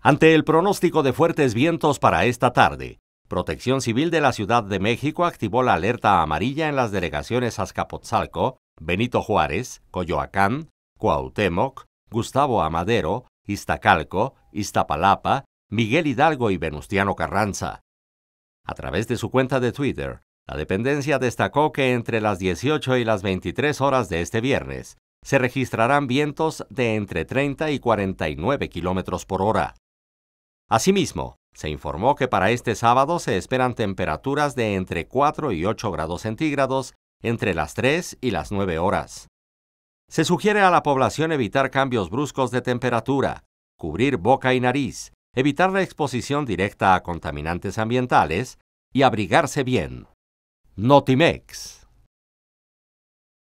Ante el pronóstico de fuertes vientos para esta tarde, Protección Civil de la Ciudad de México activó la alerta amarilla en las delegaciones Azcapotzalco, Benito Juárez, Coyoacán, Cuauhtémoc, Gustavo Amadero, Iztacalco, Iztapalapa, Miguel Hidalgo y Venustiano Carranza. A través de su cuenta de Twitter, la dependencia destacó que entre las 18 y las 23 horas de este viernes se registrarán vientos de entre 30 y 49 kilómetros por hora. Asimismo, se informó que para este sábado se esperan temperaturas de entre 4 y 8 grados centígrados entre las 3 y las 9 horas. Se sugiere a la población evitar cambios bruscos de temperatura, cubrir boca y nariz, evitar la exposición directa a contaminantes ambientales y abrigarse bien. Notimex.